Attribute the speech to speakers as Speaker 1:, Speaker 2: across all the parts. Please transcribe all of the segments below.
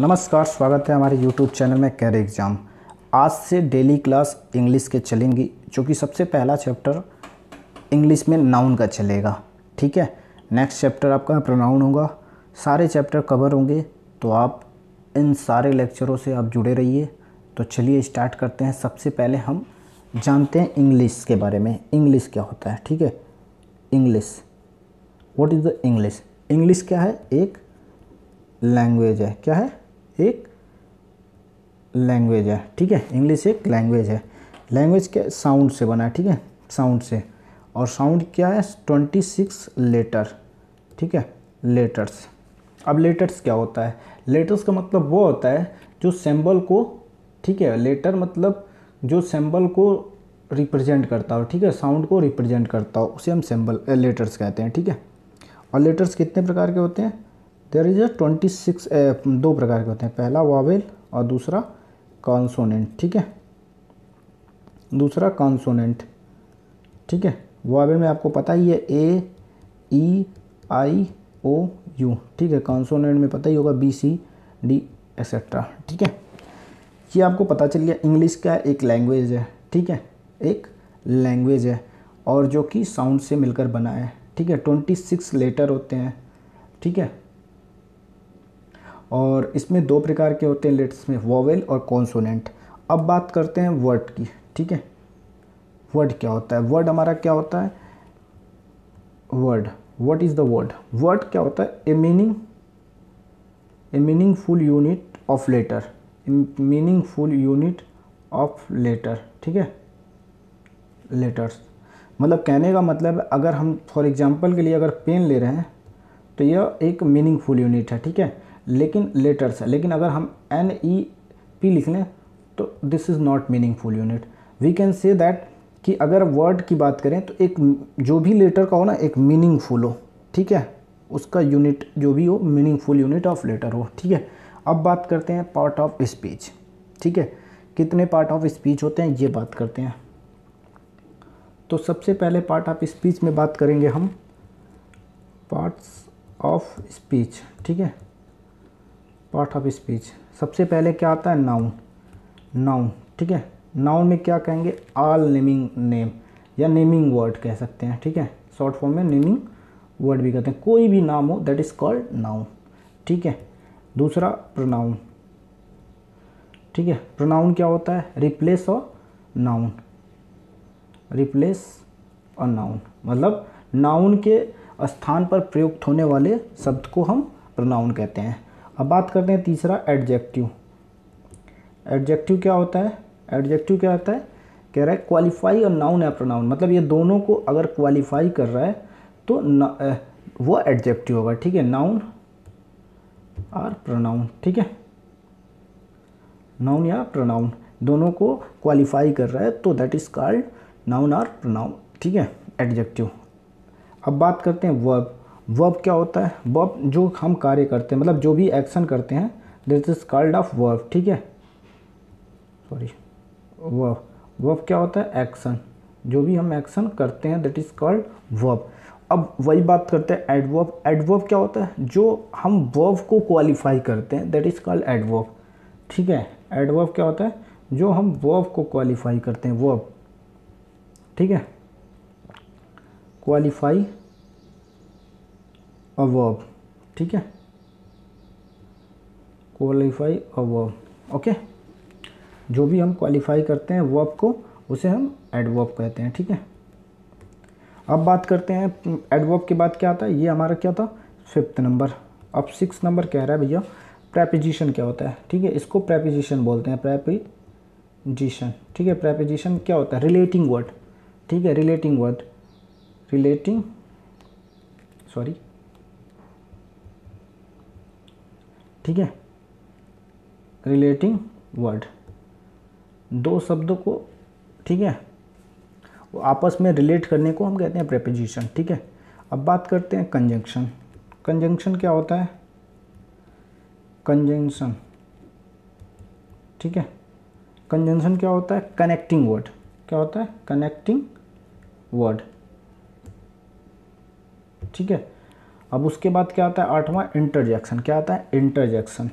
Speaker 1: नमस्कार स्वागत है हमारे YouTube चैनल में कैर एग्ज़ाम आज से डेली क्लास इंग्लिश के चलेंगी जो कि सबसे पहला चैप्टर इंग्लिश में नाउन का चलेगा ठीक है नेक्स्ट चैप्टर आपका प्रोनाउन होगा सारे चैप्टर कवर होंगे तो आप इन सारे लेक्चरों से आप जुड़े रहिए तो चलिए स्टार्ट करते हैं सबसे पहले हम जानते हैं इंग्लिश के बारे में इंग्लिश क्या होता है ठीक है English what is the English English क्या है एक लैंग्वेज है क्या है एक लैंग्वेज है ठीक है इंग्लिश एक लैंग्वेज है लैंग्वेज के साउंड से बना है ठीक है साउंड से और साउंड क्या है ट्वेंटी सिक्स लेटर ठीक है लेटर्स अब लेटर्स क्या होता है लेटर्स का मतलब वो होता है जो सिंबल को ठीक है लेटर मतलब जो सिंबल को रिप्रेजेंट करता हो ठीक है साउंड को रिप्रेजेंट करता हो उसे हम सिंबल लेटर्स कहते हैं ठीक है और लेटर्स कितने प्रकार के होते हैं देर इज ट्वेंटी सिक्स दो प्रकार के होते हैं पहला वावेल और दूसरा कॉन्सोनेंट ठीक है दूसरा कॉन्सोनेंट ठीक है वावेल में आपको पता ही है ए ई आई ओ यू ठीक है कॉन्सोनेंट में पता ही होगा बी सी डी एक्सेट्रा ठीक है ये आपको पता चल गया इंग्लिश का एक लैंग्वेज है ठीक है एक लैंग्वेज है और जो कि साउंड से मिलकर बना है ठीक है ट्वेंटी सिक्स लेटर होते हैं ठीक है और इसमें दो प्रकार के होते हैं लेट्स में वोवेल और कॉन्सोनेंट अब बात करते हैं वर्ड की ठीक है वर्ड क्या होता है वर्ड हमारा क्या होता है word what is the word word क्या होता है a meaning a meaningful unit of letter meaningful unit of letter ठीक है लेटर्स मतलब कहने का मतलब अगर हम फॉर एग्जांपल के लिए अगर पेन ले रहे हैं तो यह एक मीनिंगफुल यूनिट है ठीक है लेकिन लेटर्स है लेकिन अगर हम एन ई पी लिख लें तो this is not meaningful unit we can say that कि अगर वर्ड की बात करें तो एक जो भी लेटर का हो ना एक मीनिंगफुल हो ठीक है उसका यूनिट जो भी हो मीनिंगफुल यूनिट ऑफ लेटर हो ठीक है अब बात करते हैं पार्ट ऑफ स्पीच ठीक है कितने पार्ट ऑफ स्पीच होते हैं ये बात करते हैं तो सबसे पहले पार्ट ऑफ स्पीच में बात करेंगे हम पार्ट्स ऑफ स्पीच ठीक है पार्ट ऑफ स्पीच सबसे पहले क्या आता है नाउन नाउन ठीक है नाउन में क्या कहेंगे आल नेमिंग नेम या नेमिंग वर्ड कह सकते हैं ठीक है शॉर्ट फॉर्म में नेमिंग वर्ड भी कहते हैं कोई भी नाम हो दैट इज़ कॉल्ड नाउन ठीक है दूसरा प्रोनाउन ठीक है प्रोनाउन क्या होता है रिप्लेस और नाउन रिप्लेस और नाउन मतलब नाउन के स्थान पर प्रयुक्त होने वाले शब्द को हम प्रोनाउन कहते हैं अब बात करते हैं तीसरा एडजेक्टिव एडजेक्टिव क्या होता है एडजेक्टिव क्या होता है कह रहा है क्वालिफाई और नाउन या प्रोनाउन मतलब ये दोनों को अगर क्वालिफाई कर रहा है तो न, वो एडजेक्टिव होगा ठीक है नाउन और प्रोनाउन ठीक है नाउन या प्रोनाउन दोनों को क्वालिफाई कर रहा है तो दैट इज़ कॉल्ड नाउन और प्रोनाउन ठीक है एडजेक्टिव अब बात करते हैं वर्ब वर्ब क्या होता है वर्ब जो हम कार्य करते हैं मतलब जो भी एक्शन करते हैं this is called of verb ठीक है सॉरी वर्ब वर्ब क्या होता है एक्शन जो भी हम एक्शन करते हैं दैट इज़ कॉल्ड वर्ब अब वही बात करते हैं एडवर्ब एडवर्ब क्या होता है जो हम वर्ब को क्वालिफाई करते हैं दैट इज़ कॉल्ड एडवर्ब ठीक है एडवर्ब क्या होता है जो हम वर्ब को क्वालिफाई करते हैं वर्ब ठीक है क्वालिफाई अवर्ब ठीक है क्वालिफाई अवर्ब ओके जो भी हम क्वालिफाई करते हैं वर्ब को उसे हम एडवर्ब कहते हैं ठीक है अब बात करते हैं एडवर्ब के बाद क्या आता है ये हमारा क्या था फिफ्थ नंबर अब सिक्स नंबर कह रहा है भैया प्रेपिजिशन क्या होता है ठीक है इसको प्रेपिजिशन बोलते हैं प्रेपिजिशन ठीक है प्रेपिजिशन क्या होता है रिलेटिंग वर्ड ठीक है रिलेटिंग वर्ड रिलेटिंग सॉरी ठीक है रिलेटिंग वर्ड दो शब्दों को ठीक है वो आपस में रिलेट करने को हम कहते हैं प्रेपोजिशन ठीक है अब बात करते हैं कंजंक्शन कंजंक्शन क्या होता है कंजंक्शन ठीक है कंजंक्शन क्या होता है कनेक्टिंग वर्ड क्या होता है कनेक्टिंग वर्ड ठीक है अब उसके बाद क्या आता है आठवां इंटरजेक्शन क्या आता है इंटरजेक्शन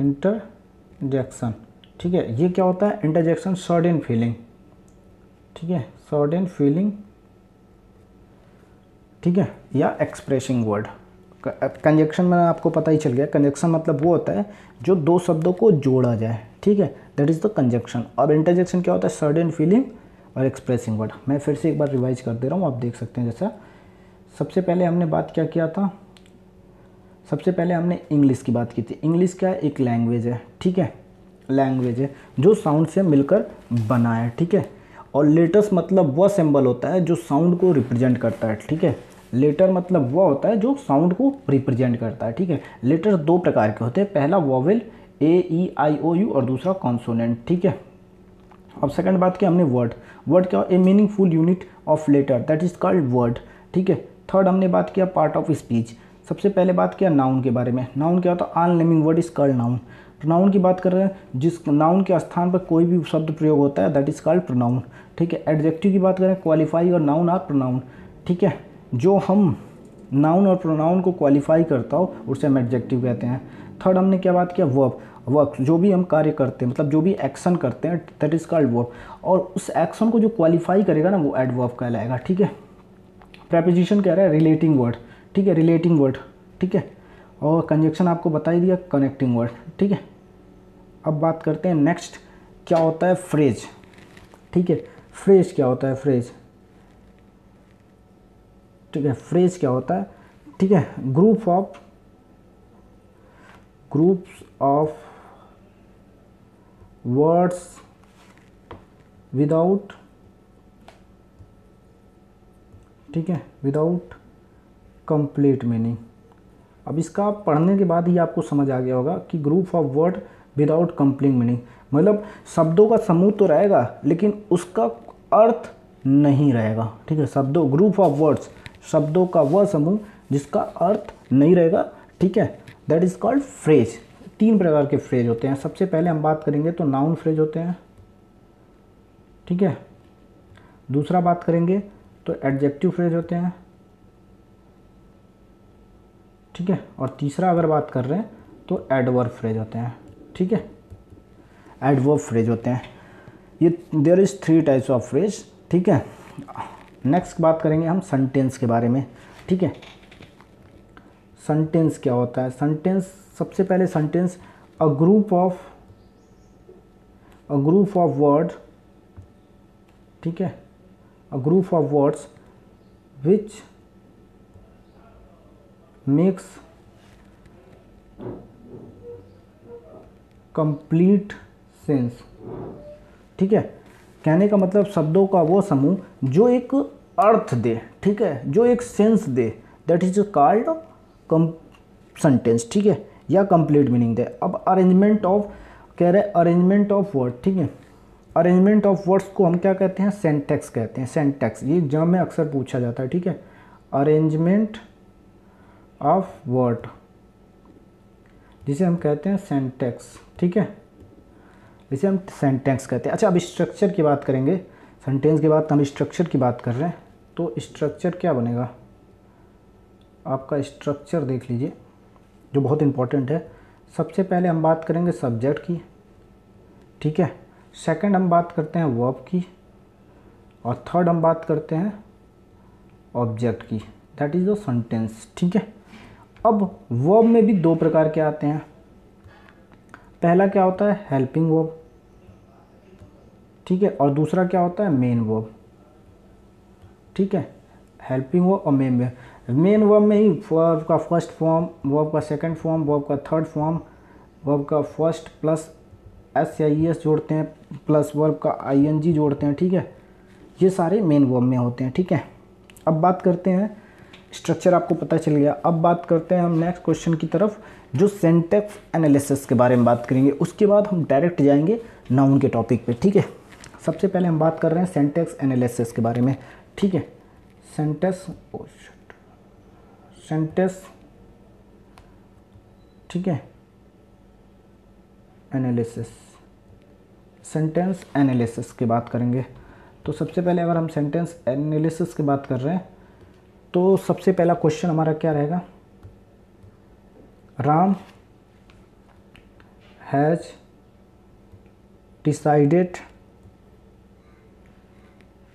Speaker 1: इंटरजेक्शन ठीक है ये क्या होता है इंटरजेक्शन इन फीलिंग ठीक है इन फीलिंग ठीक है या एक्सप्रेसिंग वर्ड कंजेक्शन में आपको पता ही चल गया कंजेक्शन मतलब वो होता है जो दो शब्दों को जोड़ा जाए ठीक है दैट इज़ द कंजक्शन और इंटरजेक्शन क्या होता है सडन फीलिंग और एक्सप्रेसिंग वर्ड मैं फिर से एक बार रिवाइज कर दे रहा हूँ आप देख सकते हैं जैसा सबसे पहले हमने बात क्या किया था सबसे पहले हमने इंग्लिश की बात की थी इंग्लिश क्या एक लैंग्वेज है ठीक है लैंग्वेज है जो साउंड से मिलकर बना है ठीक है और लेटर्स मतलब वह सिंबल होता है जो साउंड को रिप्रेजेंट करता है ठीक है लेटर मतलब वह होता है जो साउंड को रिप्रेजेंट करता है ठीक है लेटर दो प्रकार के होते हैं पहला vowel A E I O you और दूसरा कॉन्सोनेंट ठीक है अब सेकंड बात क्या हमने वर्ड वर्ड क्या a meaningful unit of letter that is called word ठीक है थर्ड हमने बात किया पार्ट ऑफ स्पीच सबसे पहले बात किया नाउन के बारे में नाउन क्या होता है all living word is called noun pronoun की बात कर रहे हैं जिस नाउन के स्थान पर कोई भी शब्द प्रयोग होता है दैट इज़ कॉल्ड प्रोनाउन ठीक है एडजेक्टिव की बात करें क्वालिफाई और नाउन आर प्रोनाउन ठीक है जो हम नाउन और प्रोनाउन को क्वालिफाई करता हो उससे हम एडजेक्टिव कहते हैं थर्ड हमने क्या बात किया वर्ब वर्क जो भी हम कार्य करते हैं मतलब जो भी एक्शन करते हैं दैट इज़ कॉल्ड वर्ब और उस एक्शन को जो क्वालिफाई करेगा ना वो एडवर्ब कहलाएगा ठीक है प्रेपोजिशन कह रहा है रिलेटिंग वर्ड ठीक है रिलेटिंग वर्ड ठीक है और कंजक्शन आपको बता ही दिया कनेक्टिंग वर्ड ठीक है अब बात करते हैं नेक्स्ट क्या होता है फ्रेज ठीक है फ्रेज क्या होता है फ्रेज ठीक है फ्रेज क्या होता है ठीक है group of groups of words without ठीक है विदाउट कंप्लीट मीनिंग अब इसका पढ़ने के बाद ही आपको समझ आ गया होगा कि group of word without complete meaning मतलब शब्दों का समूह तो रहेगा लेकिन उसका अर्थ नहीं रहेगा ठीक है शब्दों ग्रुप ऑफ वर्ड्स शब्दों का वह समूह जिसका अर्थ नहीं रहेगा ठीक है दैट इज़ कॉल्ड फ्रेज तीन प्रकार के फ्रेज होते हैं सबसे पहले हम बात करेंगे तो नाउन फ्रेज होते हैं ठीक है दूसरा बात करेंगे तो एडजेक्टिव फ्रेज होते हैं ठीक है और तीसरा अगर बात कर रहे हैं तो एडवर्ब फ्रेज होते हैं ठीक है एडवर्ब फ्रेज होते हैं ये there is three types of phrase ठीक है नेक्स्ट बात करेंगे हम सेंटेंस के बारे में ठीक है सेंटेंस क्या होता है सेंटेंस सबसे पहले sentence a group of a group of word ठीक है a group of words which makes complete sense ठीक है कहने का मतलब शब्दों का वो समूह जो एक अर्थ दे ठीक है जो एक सेंस दे that is called come sentence ठीक है या कंप्लीट मीनिंग दे अब अरेंजमेंट ऑफ कह रहे अरेंजमेंट ऑफ वर्ड ठीक है अरेंजमेंट ऑफ वर्ड्स को हम क्या कहते हैं सेंटेक्स कहते हैं सेंटेक्स ये एग्जाम में अक्सर पूछा जाता है ठीक है अरेंजमेंट ऑफ वर्ड जिसे हम कहते हैं सेंटेक्स ठीक है इसे हम सेंटेंस कहते हैं अच्छा अब स्ट्रक्चर की बात करेंगे सेंटेंस के बाद हम स्ट्रक्चर की बात कर रहे हैं तो स्ट्रक्चर क्या बनेगा आपका स्ट्रक्चर देख लीजिए जो बहुत इंपॉर्टेंट है सबसे पहले हम बात करेंगे सब्जेक्ट की ठीक है सेकंड हम बात करते हैं वर्ब की और थर्ड हम बात करते हैं ऑब्जेक्ट की दैट इज़ द सेंटेंस ठीक है अब वर्ब में भी दो प्रकार के आते हैं पहला क्या होता है हेल्पिंग वर्ब ठीक है और दूसरा क्या होता है मेन वर्ब ठीक है हेल्पिंग वर्ब और मेन वर्ब मेन वर्ब में ही वर्ब का फर्स्ट फॉर्म वर्ब का सेकंड फॉर्म वर्ब का थर्ड फॉर्म वर्ब का फर्स्ट प्लस एस या ई एस जोड़ते हैं प्लस वर्ब का आई जोड़ते हैं ठीक है ये सारे मेन वर्ब में होते हैं ठीक है अब बात करते हैं स्ट्रक्चर आपको पता चल गया अब बात करते हैं हम नेक्स्ट क्वेश्चन की तरफ जो सेंटेक्स एनालिसिस के बारे में बात करेंगे उसके बाद हम डायरेक्ट जाएंगे नाउन के टॉपिक पे ठीक है सबसे पहले हम बात कर रहे हैं सेंटेक्स एनालिसिस के बारे में ठीक है सेंटेंस सेंटेंस oh, ठीक है एनालिसिस सेंटेंस एनालिसिस की बात करेंगे तो सबसे पहले अगर हम सेंटेंस एनालिसिस की बात कर रहे हैं तो सबसे पहला क्वेश्चन हमारा क्या रहेगा राम हैज डिसाइडेड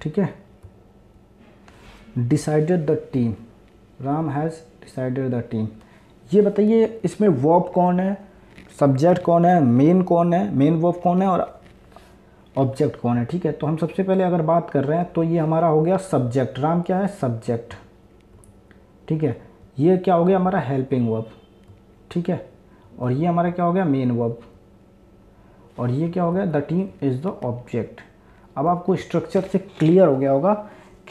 Speaker 1: ठीक है decided the team Ram has decided the team ये बताइए इसमें वॉब कौन है सब्जेक्ट कौन है मेन कौन है मेन वॉब कौन है और ऑब्जेक्ट कौन है ठीक है तो हम सबसे पहले अगर बात कर रहे हैं तो ये हमारा हो गया सब्जेक्ट राम क्या है सब्जेक्ट ठीक है ये क्या हो गया हमारा हेल्पिंग वर्ब ठीक है और ये हमारा क्या हो गया मेन वर्ब और ये क्या हो गया the team is the object अब आपको स्ट्रक्चर से क्लियर हो गया होगा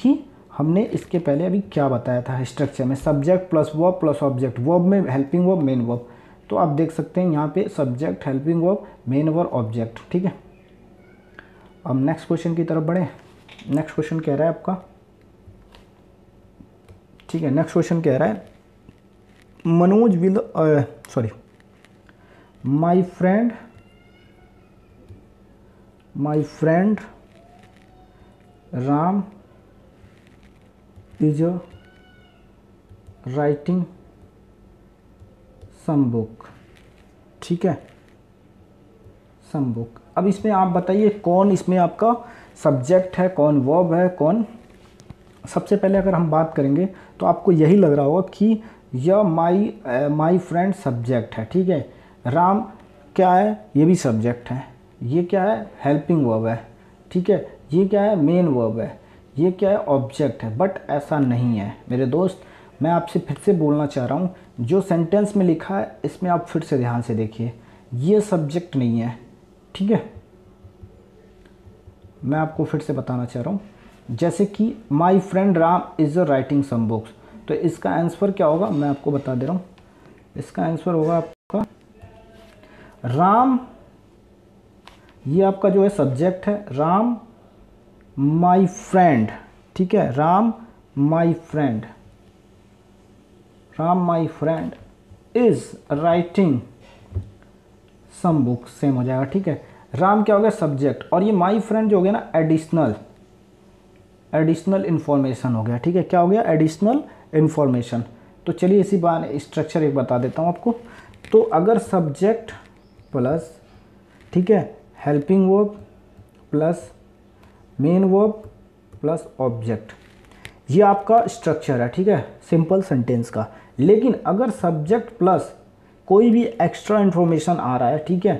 Speaker 1: कि हमने इसके पहले अभी क्या बताया था स्ट्रक्चर में subject plus verb plus object verb में हेल्पिंग वर्ब मेन वर्ब तो आप देख सकते हैं यहाँ पे subject helping verb main verb object ठीक है अब नेक्स्ट क्वेश्चन की तरफ बढ़ें नेक्स्ट क्वेश्चन कह रहा है आपका ठीक है नेक्स्ट क्वेश्चन कह रहा है Manoj will sorry my friend my friend Ram is writing some book ठीक है सम बुक अब इसमें आप बताइए कौन इसमें आपका सब्जेक्ट है कौन वर्ब है कौन सबसे पहले अगर हम बात करेंगे तो आपको यही लग रहा होगा कि यह माई माई फ्रेंड सब्जेक्ट है ठीक है राम क्या है ये भी सब्जेक्ट है ये क्या है हेल्पिंग वर्ब है ठीक है ये क्या है मेन वर्ब है ये क्या है ऑब्जेक्ट है बट ऐसा नहीं है मेरे दोस्त मैं आपसे फिर से बोलना चाह रहा हूँ जो सेंटेंस में लिखा है इसमें आप फिर से ध्यान से देखिए ये सब्जेक्ट नहीं है ठीक है मैं आपको फिर से बताना चाह रहा हूँ जैसे कि my friend Ram is a writing some books तो इसका आंसर क्या होगा मैं आपको बता दे रहा हूँ इसका आंसर होगा आपका राम ये आपका जो है सब्जेक्ट है राम माई फ्रेंड ठीक है Ram my friend Ram my friend is writing some book same हो जाएगा ठीक है राम क्या हो गया सब्जेक्ट और ये माई फ्रेंड जो हो गया ना एडिशनल एडिशनल इन्फॉर्मेशन हो गया ठीक है क्या हो गया एडिशनल इन्फॉर्मेशन तो चलिए इसी बार स्ट्रक्चर एक बता देता हूँ आपको तो अगर सब्जेक्ट प्लस ठीक है helping verb plus main verb plus object ये आपका स्ट्रक्चर है ठीक है सिंपल सेंटेंस का लेकिन अगर सब्जेक्ट प्लस कोई भी एक्स्ट्रा इन्फॉर्मेशन आ रहा है ठीक है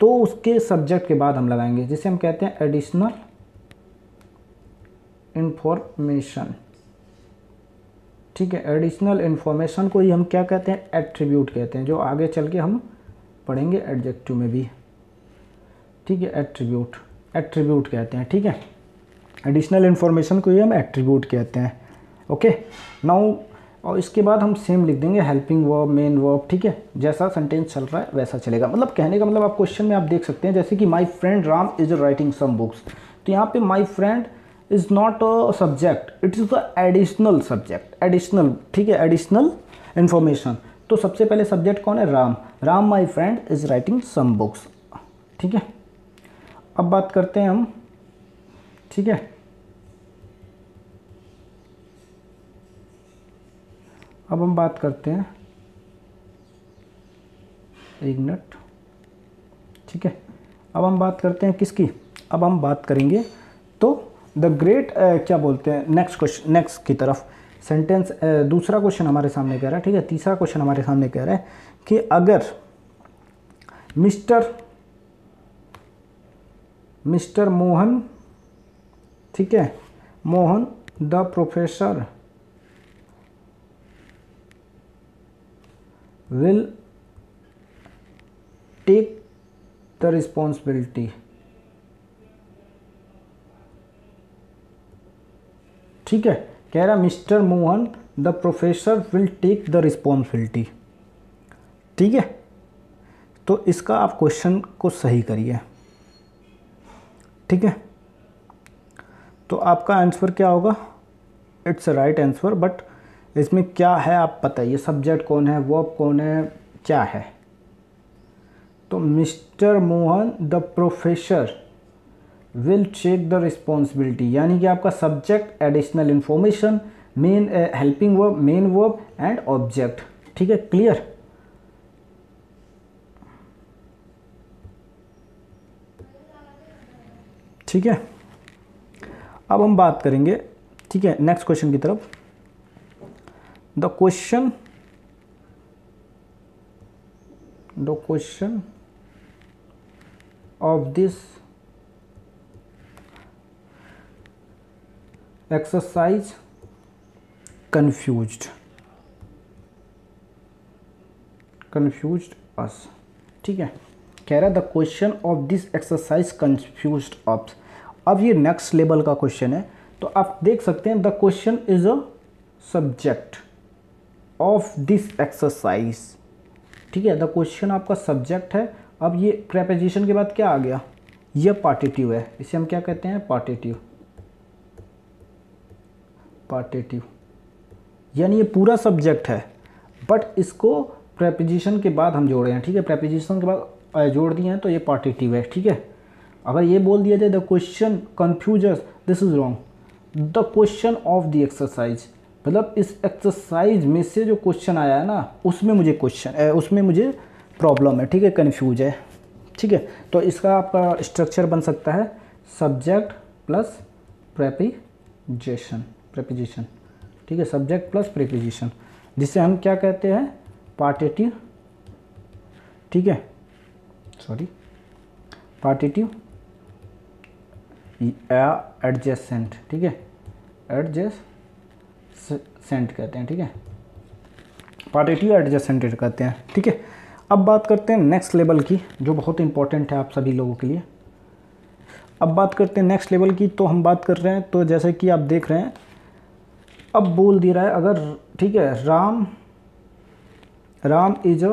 Speaker 1: तो उसके सब्जेक्ट के बाद हम लगाएंगे जिसे हम कहते हैं एडिशनल इन्फॉर्मेशन ठीक है एडिशनल इन्फॉर्मेशन को ही हम क्या कहते हैं एट्रीब्यूट कहते हैं जो आगे चल के हम पढ़ेंगे एडजेक्टिव में भी ठीक है एट्रीब्यूट एट्रीब्यूट कहते हैं ठीक है एडिशनल इन्फॉर्मेशन को ही हम एट्रीब्यूट कहते हैं ओके नाउ और इसके बाद हम सेम लिख देंगे हेल्पिंग वर्ब मेन वर्ब ठीक है जैसा सेंटेंस चल रहा है वैसा चलेगा मतलब कहने का मतलब आप क्वेश्चन में आप देख सकते हैं जैसे कि my friend Ram is writing some books तो यहाँ पे my friend is not a subject it is the additional subject additional ठीक है एडिशनल इन्फॉर्मेशन तो सबसे पहले सब्जेक्ट कौन है Ram Ram my friend is writing some books ठीक है अब बात करते हैं हम ठीक है अब हम बात करते हैं एक मिनट ठीक है अब हम बात करते हैं किसकी अब हम बात करेंगे तो द ग्रेट क्या बोलते हैं नेक्स्ट क्वेश्चन नेक्स्ट की तरफ सेंटेंस दूसरा क्वेश्चन हमारे सामने कह रहा है ठीक है तीसरा क्वेश्चन हमारे सामने कह रहा है कि अगर मिस्टर मिस्टर मोहन ठीक है Mohan the professor will take the responsibility ठीक है कह रहा mister Mohan the professor will take the responsibility ठीक है तो इसका आप क्वेश्चन को सही करिए ठीक है तो आपका आंसर क्या होगा it's a right answer but इसमें क्या है आप बताइए सब्जेक्ट कौन है वर्ब कौन है क्या है तो mister Mohan the professor will check the responsibility यानी कि आपका subject additional information main helping verb main verb and object ठीक है क्लियर ठीक है अब हम बात करेंगे ठीक है नेक्स्ट क्वेश्चन की तरफ the question the question of this exercise confused confused us ठीक है कह रहा है the question of this exercise confuse up अब ये नेक्स्ट लेवल का क्वेश्चन है तो आप देख सकते हैं the question is a subject of this exercise ठीक है द क्वेश्चन आपका सब्जेक्ट है अब ये प्रेपोजिशन के बाद क्या आ गया ये पार्टेटिव है इसे हम क्या कहते हैं पार्टेटिव पार्टेटिव यानी ये पूरा सब्जेक्ट है बट इसको प्रेपोजिशन के बाद हम जोड़े हैं ठीक है प्रेपोजिशन के बाद जोड़ दिए हैं तो ये पार्टेटिव है ठीक है अगर ये बोल दिया जाए the question confuse this is wrong the question of the exercise मतलब इस एक्सरसाइज में से जो क्वेश्चन आया है ना उसमें मुझे क्वेश्चन उसमें मुझे प्रॉब्लम है ठीक है कन्फ्यूज है ठीक है तो इसका आपका स्ट्रक्चर बन सकता है सब्जेक्ट प्लस प्रेपिजेशन प्रेपिजिशन ठीक है सब्जेक्ट प्लस प्रेपिजिशन जिसे हम क्या कहते हैं पार्टेटिव ठीक है सॉरी पार्टेटिव या एडजेसेंट ठीक है एडजेस्ट सेंट कहते हैं ठीक है पार्टेटिव सेंटेड कहते हैं ठीक है अब बात करते हैं नेक्स्ट लेवल की जो बहुत इंपॉर्टेंट है आप सभी लोगों के लिए अब बात करते हैं नेक्स्ट लेवल की तो हम बात कर रहे हैं तो जैसे कि आप देख रहे हैं अब बोल दे रहा है अगर ठीक है Ram Ram is a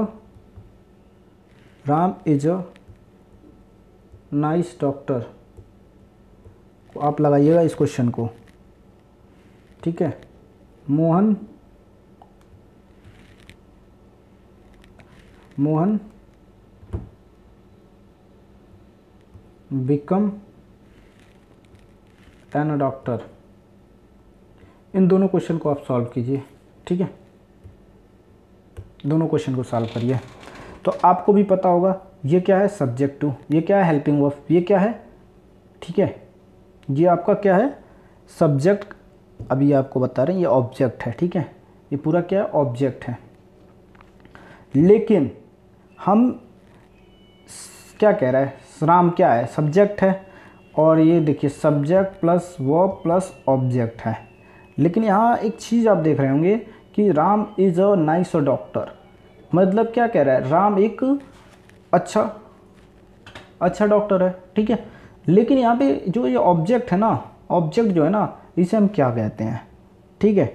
Speaker 1: Ram is a nice doctor आप लगाइएगा इस क्वेश्चन को ठीक है Mohan Mohan become an doctor इन दोनों क्वेश्चन को आप सॉल्व कीजिए ठीक है दोनों क्वेश्चन को सॉल्व करिए तो आपको भी पता होगा ये क्या है सब्जेक्ट टू ये क्या है हेल्पिंग वर्फ ये क्या है ठीक है ये आपका क्या है सब्जेक्ट अभी आपको बता रहे हैं ये ऑब्जेक्ट है ठीक है ये पूरा क्या है ऑब्जेक्ट है लेकिन हम क्या कह रहा है राम क्या है सब्जेक्ट है और ये देखिए सब्जेक्ट प्लस वो प्लस ऑब्जेक्ट है लेकिन यहाँ एक चीज़ आप देख रहे होंगे कि Ram is a nice doctor मतलब क्या कह रहा है राम एक अच्छा अच्छा डॉक्टर है ठीक है लेकिन यहाँ पे जो ये ऑब्जेक्ट है ना ऑब्जेक्ट जो है ना इसे हम क्या कहते हैं ठीक है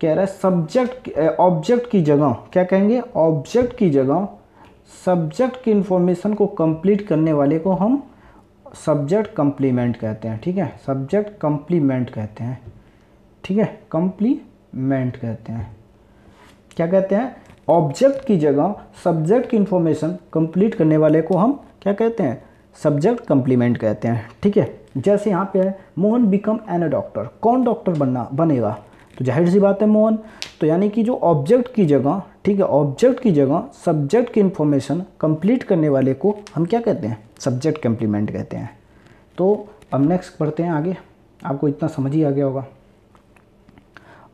Speaker 1: कह रहा है सब्जेक्ट ऑब्जेक्ट की जगह क्या कहेंगे ऑब्जेक्ट की जगह सब्जेक्ट की इंफॉर्मेशन को कंप्लीट करने वाले को हम सब्जेक्ट कंप्लीमेंट कहते हैं ठीक है सब्जेक्ट कंप्लीमेंट कहते हैं ठीक है कंप्लीमेंट कहते हैं क्या कहते हैं ऑब्जेक्ट की जगह सब्जेक्ट की इंफॉर्मेशन कंप्लीट करने वाले को हम क्या कहते हैं सब्जेक्ट कंप्लीमेंट कहते हैं ठीक है जैसे यहाँ पे है Mohan become an a doctor कौन डॉक्टर बनना बनेगा तो जाहिर सी बात है मोहन तो यानी कि जो ऑब्जेक्ट की जगह ठीक है ऑब्जेक्ट की जगह सब्जेक्ट की इन्फॉर्मेशन कंप्लीट करने वाले को हम क्या कहते हैं सब्जेक्ट कंप्लीमेंट कहते हैं तो अब नेक्स्ट पढ़ते हैं आगे आपको इतना समझ ही आ गया होगा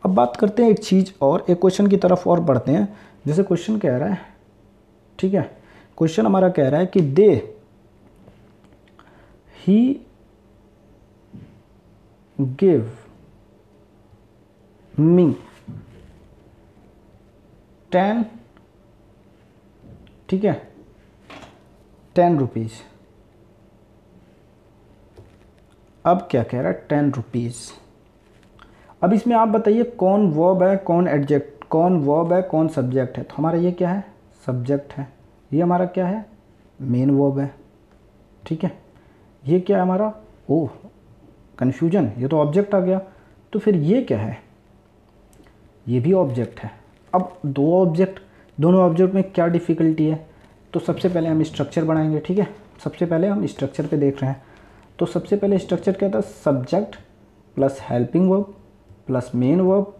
Speaker 1: अब बात करते हैं एक चीज़ और एक क्वेश्चन की तरफ और बढ़ते हैं जैसे क्वेश्चन कह रहा है ठीक है क्वेश्चन हमारा कह रहा है कि दे ही give me टेन ठीक है टेन रुपीज़ अब क्या कह रहा है टेन रुपीज़ अब इसमें आप बताइए कौन वर्ब है कौन एडजेक्ट कौन वर्ब है कौन सब्जेक्ट है तो हमारा ये क्या है सब्जेक्ट है ये हमारा क्या है मेन वर्ब है ठीक है ये क्या है हमारा ओह कन्फ्यूजन ये तो ऑब्जेक्ट आ गया तो फिर ये क्या है ये भी ऑब्जेक्ट है अब दो ऑब्जेक्ट दोनों ऑब्जेक्ट में क्या डिफ़िकल्टी है तो सबसे पहले हम स्ट्रक्चर बनाएंगे ठीक है सबसे पहले हम स्ट्रक्चर पे देख रहे हैं तो सबसे पहले स्ट्रक्चर क्या था subject plus helping verb plus main verb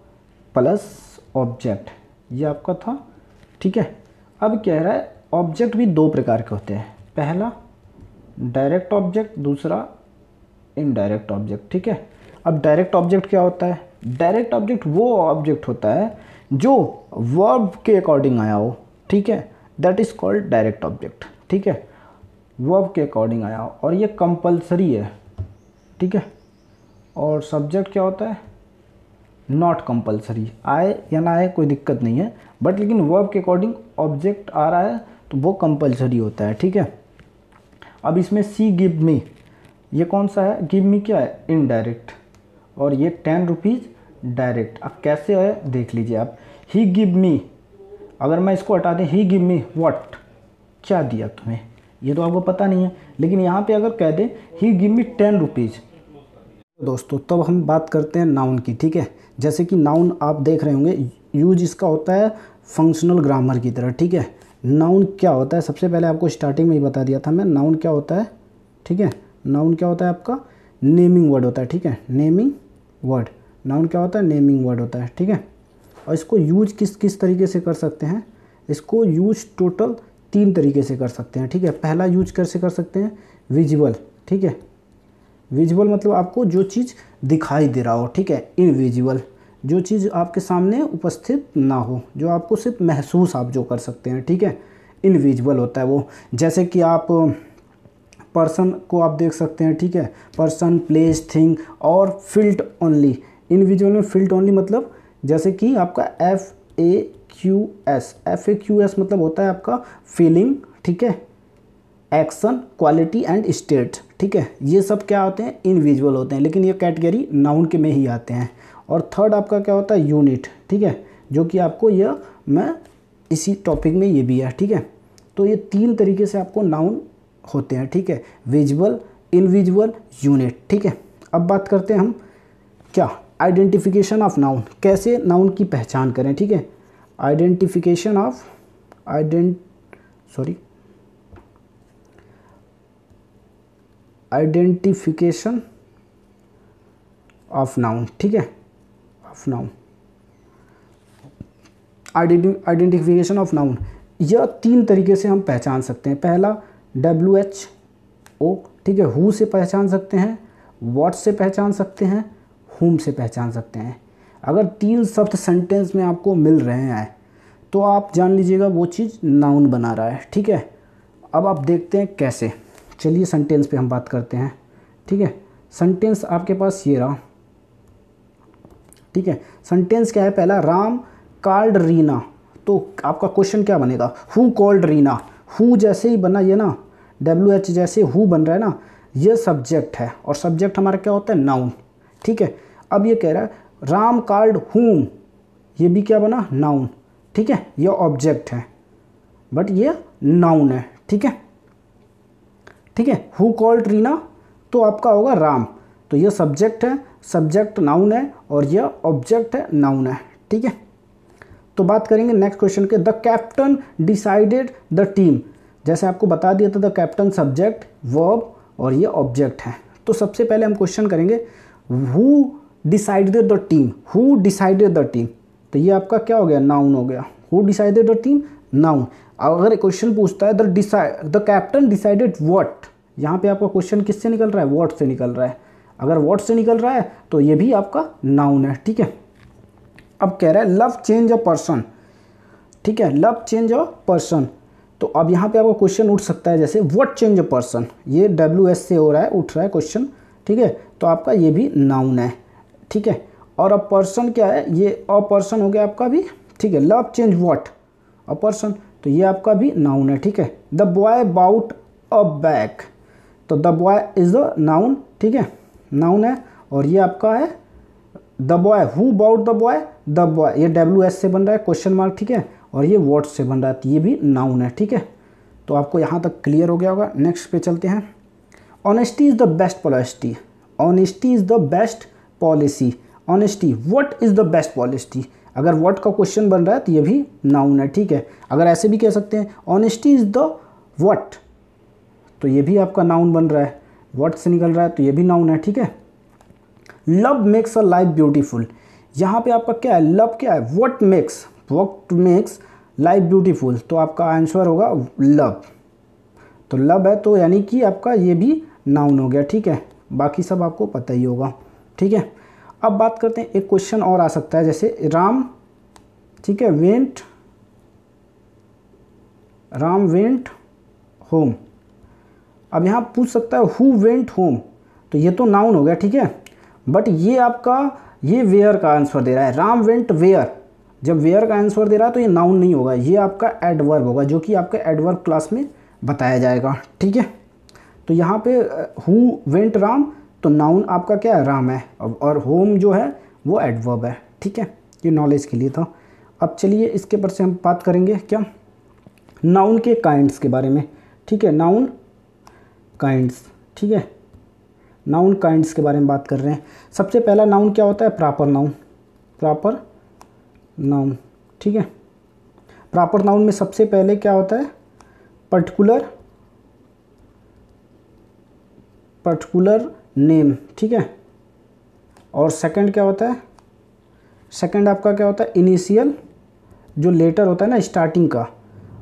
Speaker 1: plus object ये आपका था ठीक है अब कह रहा है ऑब्जेक्ट भी दो प्रकार के होते हैं पहला डायरेक्ट ऑब्जेक्ट दूसरा इनडायरेक्ट ऑब्जेक्ट ठीक है अब डायरेक्ट ऑब्जेक्ट क्या होता है डायरेक्ट ऑब्जेक्ट वो ऑब्जेक्ट होता है जो वर्ब के अकॉर्डिंग आया हो ठीक है that is called direct object ठीक है वर्ब के अकॉर्डिंग आया हो और ये कंपलसरी है ठीक है और सब्जेक्ट क्या होता है नॉट कंपलसरी आए या ना आए कोई दिक्कत नहीं है बट लेकिन वर्ब के अकॉर्डिंग ऑब्जेक्ट आ रहा है तो वो कंपलसरी होता है ठीक है अब इसमें सी गिव मी ये कौन सा है गिव मी क्या है इनडायरेक्ट और ये टेन रुपीज़ डायरेक्ट अब कैसे है देख लीजिए आप ही गिव मी अगर मैं इसको हटा दें ही गिव मी वॉट क्या दिया तुम्हें ये तो आपको पता नहीं है लेकिन यहाँ पे अगर कह दें he give me ten rupees दोस्तों तब हम बात करते हैं नाउन की ठीक है जैसे कि नाउन आप देख रहे होंगे यूज इसका होता है फंक्शनल ग्रामर की तरह ठीक है नाउन क्या होता है सबसे पहले आपको स्टार्टिंग में ही बता दिया था मैं नाउन क्या होता है ठीक है नाउन क्या होता है आपका नेमिंग वर्ड होता है ठीक है नेमिंग वर्ड नाउन क्या होता है नेमिंग वर्ड होता है ठीक है और इसको यूज किस किस तरीके से कर सकते हैं इसको यूज टोटल तीन तरीके से कर सकते हैं ठीक है पहला यूज कैसे कर सकते हैं विजुअल ठीक है विजुअल मतलब आपको जो चीज़ दिखाई दे रहा हो ठीक है इनविजुअल जो चीज़ आपके सामने उपस्थित ना हो जो आपको सिर्फ महसूस आप जो कर सकते हैं ठीक है इनविजुअल होता है वो जैसे कि आप पर्सन को आप देख सकते हैं ठीक है पर्सन प्लेस थिंग और फिल्ट ओनली इंडिविजुअल में फिल्ट ओनली मतलब जैसे कि आपका F A Q S F A Q S मतलब होता है आपका फीलिंग ठीक है एक्शन क्वालिटी एंड स्टेट ठीक है ये सब क्या होते हैं इनविजुअल होते हैं लेकिन ये कैटेगरी नाउन के में ही आते हैं और थर्ड आपका क्या होता है यूनिट ठीक है जो कि आपको यह मैं इसी टॉपिक में ये भी है ठीक है तो ये तीन तरीके से आपको नाउन होते हैं ठीक है विजुअल इनविजुअल यूनिट ठीक है अब बात करते हैं हम क्या आइडेंटिफिकेशन ऑफ नाउन कैसे नाउन की पहचान करें ठीक है identification of ident sorry identification of noun ठीक है of noun identification of noun यह तीन तरीके से हम पहचान सकते हैं पहला डब्ल्यू एच ओ ठीक है हु से पहचान सकते हैं वॉट से पहचान सकते हैं हुम से पहचान सकते हैं अगर तीन शब्द सेंटेंस में आपको मिल रहे हैं तो आप जान लीजिएगा वो चीज़ नाउन बना रहा है ठीक है अब आप देखते हैं कैसे चलिए सेंटेंस पे हम बात करते हैं ठीक है सेंटेंस आपके पास ये रहा ठीक है सेंटेंस क्या है पहला राम कॉल्ड रीना तो आपका क्वेश्चन क्या बनेगा हु कॉल्ड रीना हु जैसे ही बना ये ना डब्ल्यू एच जैसे हु बन रहा है ना ये सब्जेक्ट है और सब्जेक्ट हमारा क्या होता है नाउन ठीक है अब ये कह रहा है राम कार्ड हुम ये भी क्या बना नाउन ठीक है ये ऑब्जेक्ट है बट ये नाउन है ठीक है ठीक है हु कॉल्ड रीना तो आपका होगा राम तो ये सब्जेक्ट है सब्जेक्ट नाउन है और यह ऑब्जेक्ट है नाउन है ठीक है तो बात करेंगे नेक्स्ट क्वेश्चन के the captain decided the team जैसे आपको बता दिया था द कैप्टन सब्जेक्ट वर्ब और ये ऑब्जेक्ट है तो सबसे पहले हम क्वेश्चन करेंगे who decided the team who decided the team तो ये आपका क्या हो गया नाउन हो गया who decided the team noun अगर क्वेश्चन पूछता है the decide the captain decided what यहाँ पे आपका क्वेश्चन किससे निकल रहा है वॉट से निकल रहा है अगर वॉट से निकल रहा है तो ये भी आपका नाउन है ठीक है अब कह रहा है लव चेंज अ पर्सन ठीक है लव चेंज अ पर्सन तो अब यहाँ पे आपका क्वेश्चन उठ सकता है जैसे व्हाट चेंज अ पर्सन ये डब्ल्यू एस से हो रहा है उठ रहा है क्वेश्चन ठीक है तो आपका ये भी नाउन है ठीक है और अ पर्सन क्या है ये अ पर्सन हो गया आपका भी ठीक है love change what a person तो ये आपका भी नाउन है ठीक है the boy bought a bag तो the boy is a noun ठीक है नाउन है और ये आपका है the boy who about the boy the boy ये डब्ल्यू एस से बन रहा है क्वेश्चन मार्क ठीक है और ये वॉट से बन रहा है तो ये भी नाउन है ठीक है तो आपको यहाँ तक क्लियर हो गया होगा नेक्स्ट पे चलते हैं honesty is the best policy honesty is the best policy honesty what is the best policy अगर व्हाट का क्वेश्चन बन रहा है तो ये भी नाउन है ठीक है अगर ऐसे भी कह सकते हैं ऑनेस्टी इज़ द वट तो ये भी आपका नाउन बन रहा है व्हाट से निकल रहा है तो ये भी नाउन है ठीक है love makes a life beautiful यहाँ पे आपका क्या है लव क्या है what makes what makes life beautiful तो आपका आंसर होगा लव तो लव है तो यानी कि आपका ये भी नाउन हो गया ठीक है बाकी सब आपको पता ही होगा ठीक है अब बात करते हैं एक क्वेश्चन और आ सकता है जैसे राम ठीक है वेंट राम वेंट होम अब यहाँ पूछ सकता है हु वेंट होम तो ये तो नाउन हो गया ठीक है बट ये आपका ये वेयर का आंसर दे रहा है राम वेंट वेयर जब वेयर का आंसर दे रहा है तो ये नाउन नहीं होगा ये आपका एडवर्ब होगा जो कि आपके एडवर्ब क्लास में बताया जाएगा ठीक है तो यहाँ पे हु वेंट राम तो नाउन आपका क्या है राम है और होम जो है वो एडवर्ब है ठीक है ये नॉलेज के लिए था अब चलिए इसके पर से हम बात करेंगे क्या नाउन के काइंड्स के बारे में ठीक है नाउन काइंड्स ठीक है नाउन काइंड्स के बारे में बात कर रहे हैं सबसे पहला नाउन क्या होता है प्रॉपर नाउन प्रॉपर नाउन ठीक है प्रॉपर नाउन में सबसे पहले क्या होता है पर्टिकुलर पर्टिकुलर नेम ठीक है और सेकंड क्या होता है सेकंड आपका क्या होता है इनिशियल जो लेटर होता है ना स्टार्टिंग का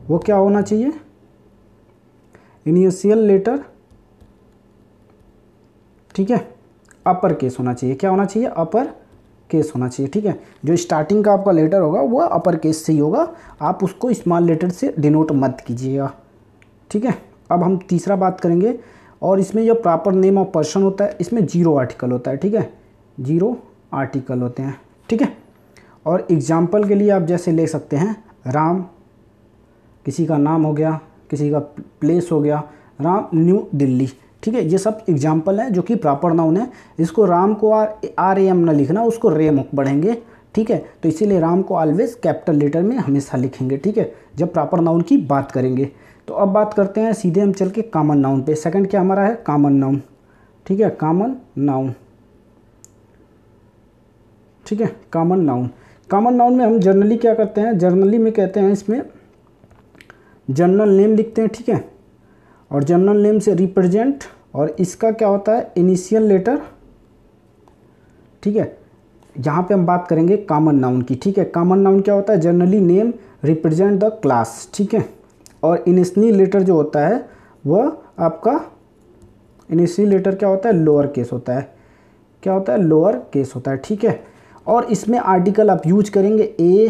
Speaker 1: वो क्या होना चाहिए इनिशियल लेटर ठीक है अपर केस होना चाहिए क्या होना चाहिए अपर केस होना चाहिए ठीक है जो स्टार्टिंग का आपका लेटर होगा वह अपर केस से ही होगा आप उसको स्मॉल लेटर से डिनोट मत कीजिएगा ठीक है अब हम तीसरा बात करेंगे और इसमें जो प्रॉपर नेम ऑफ पर्सन होता है इसमें जीरो आर्टिकल होता है ठीक है जीरो आर्टिकल होते हैं ठीक है और एग्जाम्पल के लिए आप जैसे ले सकते हैं राम किसी का नाम हो गया किसी का प्लेस हो गया राम न्यू दिल्ली ठीक है ये सब एग्जाम्पल हैं जो कि प्रॉपर नाउन है इसको राम को आर आर एम ना लिखना उसको रेम पढ़ेंगे ठीक है तो इसीलिए राम को ऑलवेज कैपिटल लेटर में हमेशा लिखेंगे ठीक है जब प्रॉपर नाउन की बात करेंगे तो अब बात करते हैं सीधे हम चल के कामन नाउन पे सेकंड क्या हमारा है कामन नाउन ठीक है कामन नाउन ठीक है कामन नाउन कामन नाउन में हम जर्नली क्या करते हैं जर्नली में कहते हैं इसमें जर्नल नेम लिखते हैं ठीक है और जर्नल नेम से रिप्रेजेंट और इसका क्या होता है इनिशियल लेटर ठीक है यहाँ पे हम बात करेंगे कॉमन नाउन की ठीक है कॉमन नाउन क्या होता है generally name represent the class ठीक है और इनिशियल लेटर जो होता है वह आपका इनिशियल लेटर क्या होता है लोअर केस होता है क्या होता है लोअर केस होता है ठीक है और इसमें आर्टिकल आप यूज करेंगे A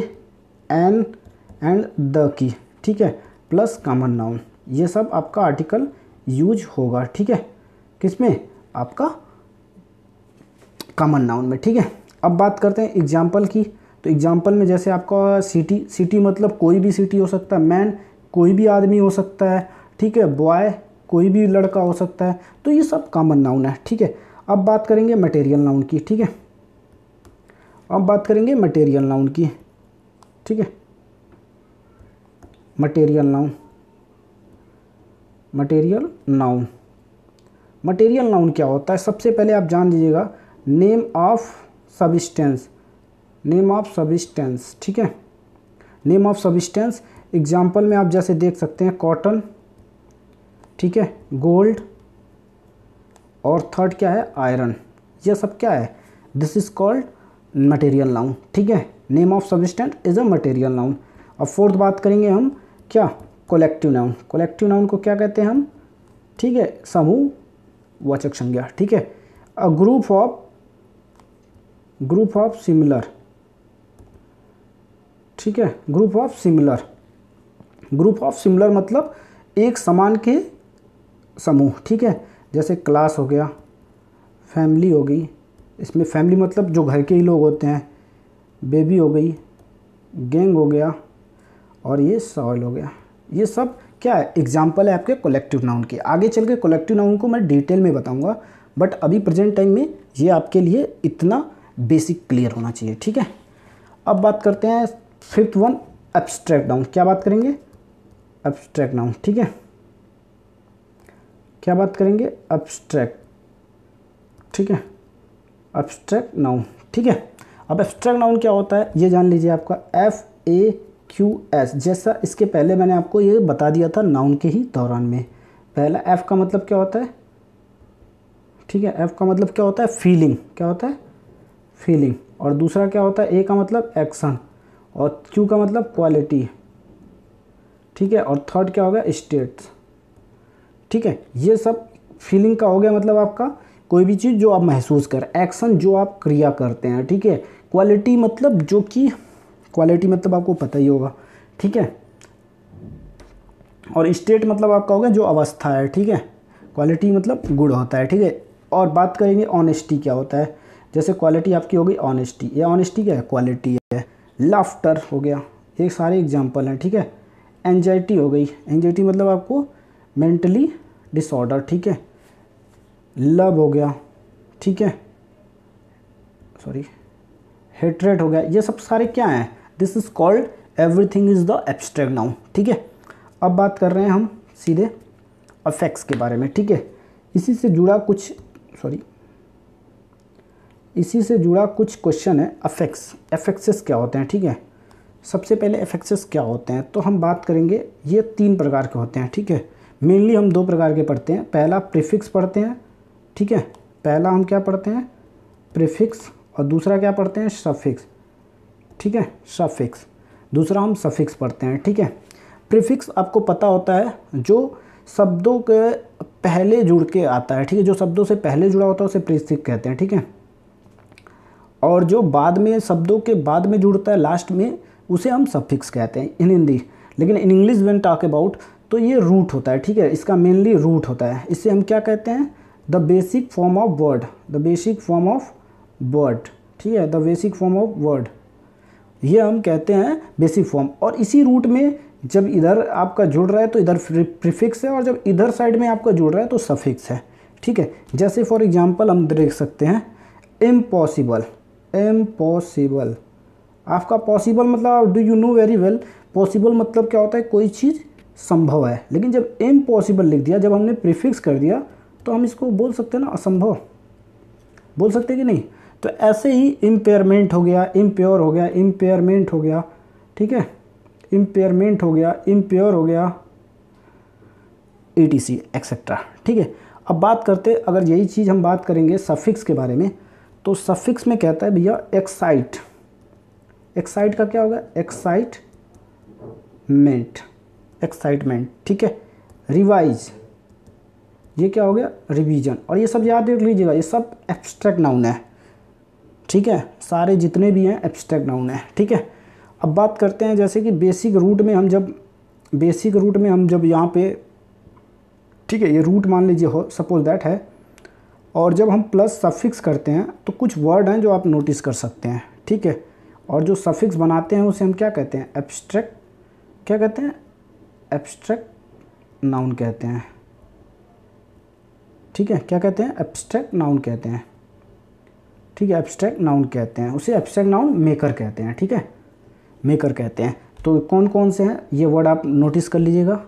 Speaker 1: N and the key ठीक है प्लस कॉमन नाउन ये सब आपका आर्टिकल यूज होगा ठीक है किस में आपका कॉमन नाउन में ठीक है अब बात करते हैं एग्जाम्पल की तो एग्जाम्पल में जैसे आपका सिटी सिटी मतलब कोई भी सिटी हो सकता है मैन कोई भी आदमी हो सकता है ठीक है बॉय कोई भी लड़का हो सकता है तो ये सब कॉमन नाउन है ठीक है अब बात करेंगे मटेरियल नाउन की ठीक है अब बात करेंगे मटेरियल नाउन की ठीक है material noun material noun material noun क्या होता है सबसे पहले आप जान लीजिएगा name of substance name of substance ठीक है नेम ऑफ सबिस्टेंस एग्जाम्पल में आप जैसे देख सकते हैं कॉटन ठीक है गोल्ड और थर्ड क्या है आयरन ये सब क्या है this is called material noun ठीक है name of substance is a material noun अब फोर्थ बात करेंगे हम क्या कोलेक्टिव नाउन कोलेक्टिव नाउन को क्या कहते हैं हम ठीक है समूह वाचक संज्ञा ठीक है a group of group of similar ठीक है group of similar group of similar मतलब एक समान के समूह ठीक है जैसे क्लास हो गया फैमिली हो गई इसमें फैमिली मतलब जो घर के ही लोग होते हैं बेबी हो गई गैंग हो गया और ये सॉयल हो गया ये सब क्या एग्जाम्पल है आपके कोलेक्टिव नाउन के आगे चल के कोलेक्टिव नाउन को मैं डिटेल में बताऊंगा बट अभी प्रेजेंट टाइम में ये आपके लिए इतना बेसिक क्लियर होना चाहिए ठीक है अब बात करते हैं फिफ्थ वन एब्स्ट्रैक्ट नाउन क्या बात करेंगे एब्स्ट्रैक्ट नाउन ठीक है क्या बात करेंगे एब्स्ट्रैक्ट ठीक है एब्स्ट्रैक्ट नाउन ठीक है अब एब्स्ट्रैक्ट नाउन क्या होता है ये जान लीजिए आपका एफ ए क्यू एस जैसा इसके पहले मैंने आपको ये बता दिया था नाउन के ही दौरान में पहला एफ़ का मतलब क्या होता है ठीक है एफ़ का मतलब क्या होता है फीलिंग क्या होता है फीलिंग और दूसरा क्या होता है ए का मतलब एक्शन और क्यू का मतलब क्वालिटी ठीक है और थर्ड क्या हो गया स्टेट्स ठीक है ये सब फीलिंग का हो गया मतलब आपका कोई भी चीज़ जो आप महसूस करें एक्शन जो आप क्रिया करते हैं ठीक है क्वालिटी मतलब जो कि क्वालिटी मतलब आपको पता ही होगा ठीक है और स्टेट मतलब आपका होगा जो अवस्था है ठीक है क्वालिटी मतलब गुड होता है ठीक है और बात करेंगे ऑनेस्टी क्या होता है जैसे क्वालिटी आपकी हो गई ऑनेस्टी या ऑनेस्टी क्या है क्वालिटी है लाफ्टर हो गया ये सारे एग्जाम्पल हैं ठीक है एनजाइटी हो गई एनजाइटी मतलब आपको मेंटली डिसऑर्डर ठीक है लव हो गया ठीक है सॉरी हेटरेट हो गया ये सब सारे क्या हैं this is called everything is the abstract noun ठीक है अब बात कर रहे हैं हम सीधे अफेक्ट्स के बारे में ठीक है इसी से जुड़ा कुछ सॉरी इसी से जुड़ा कुछ क्वेश्चन है अफेक्ट्स एफेक्सेस क्या होते हैं ठीक है सबसे पहले एफेक्सेस क्या होते हैं तो हम बात करेंगे ये तीन प्रकार के होते हैं ठीक है मेनली हम दो प्रकार के पढ़ते हैं पहला प्रीफिक्स पढ़ते हैं ठीक है पहला हम क्या पढ़ते हैं प्रीफिक्स और दूसरा क्या पढ़ते हैं सफिक्स ठीक है सफिक्स दूसरा हम सफिक्स पढ़ते हैं ठीक है प्रीफिक्स आपको पता होता है जो शब्दों के पहले जुड़ के आता है ठीक है जो शब्दों से पहले जुड़ा होता है उसे प्रीफिक्स कहते हैं ठीक है और जो बाद में शब्दों के बाद में जुड़ता है लास्ट में उसे हम सफिक्स कहते हैं इन हिंदी लेकिन in English when talk about तो ये रूट होता है ठीक है इसका मेनली रूट होता है इससे हम क्या कहते हैं the basic form of word the basic form of word ठीक है the basic form of word ये हम कहते हैं बेसिक फॉर्म और इसी रूट में जब इधर आपका जुड़ रहा है तो इधर प्रीफिक्स है और जब इधर साइड में आपका जुड़ रहा है तो सफिक्स है ठीक है जैसे फॉर एग्जांपल हम देख सकते हैं इम्पॉसिबल इम्पॉसिबल आपका पॉसिबल मतलब do you know very well possible मतलब क्या होता है कोई चीज़ संभव है लेकिन जब इम्पॉसिबल लिख दिया जब हमने प्रिफिक्स कर दिया तो हम इसको बोल सकते हैं ना असंभव बोल सकते हैं कि नहीं तो ऐसे ही इम्पेयरमेंट हो गया इम्प्योर हो गया इम्पेयरमेंट हो गया ठीक है इम्पेयरमेंट हो गया इम्प्योर हो गया ए टी सी एक्सेट्रा ठीक है अब बात करते अगर यही चीज़ हम बात करेंगे सफिक्स के बारे में तो सफिक्स में कहता है भैया एक्साइट एक्साइट का क्या होगा एक्साइटमेंट एक्साइटमेंट ठीक है रिवाइज ये क्या हो गया रिवीजन और ये सब याद रख लीजिएगा ये सब एब्स्ट्रैक्ट नाउन है ठीक है सारे जितने भी हैं एब्स्ट्रैक्ट नाउन है ठीक है अब बात करते हैं जैसे कि बेसिक रूट में हम जब बेसिक रूट में हम जब यहाँ पे ठीक है ये रूट मान लीजिए हो सपोज दैट है और जब हम प्लस सफिक्स करते हैं तो कुछ वर्ड हैं जो आप नोटिस कर सकते हैं ठीक है और जो सफिक्स बनाते हैं उसे हम क्या कहते हैं एब्स्ट्रैक्ट क्या कहते हैं एब्स्ट्रैक्ट नाउन कहते हैं ठीक है क्या कहते हैं एब्स्ट्रैक्ट नाउन कहते हैं ठीक है एब्स्ट्रैक्ट नाउन कहते हैं उसे एब्स्ट्रैक्ट नाउन मेकर कहते हैं ठीक है मेकर कहते हैं तो कौन कौन से हैं ये वर्ड आप नोटिस कर लीजिएगा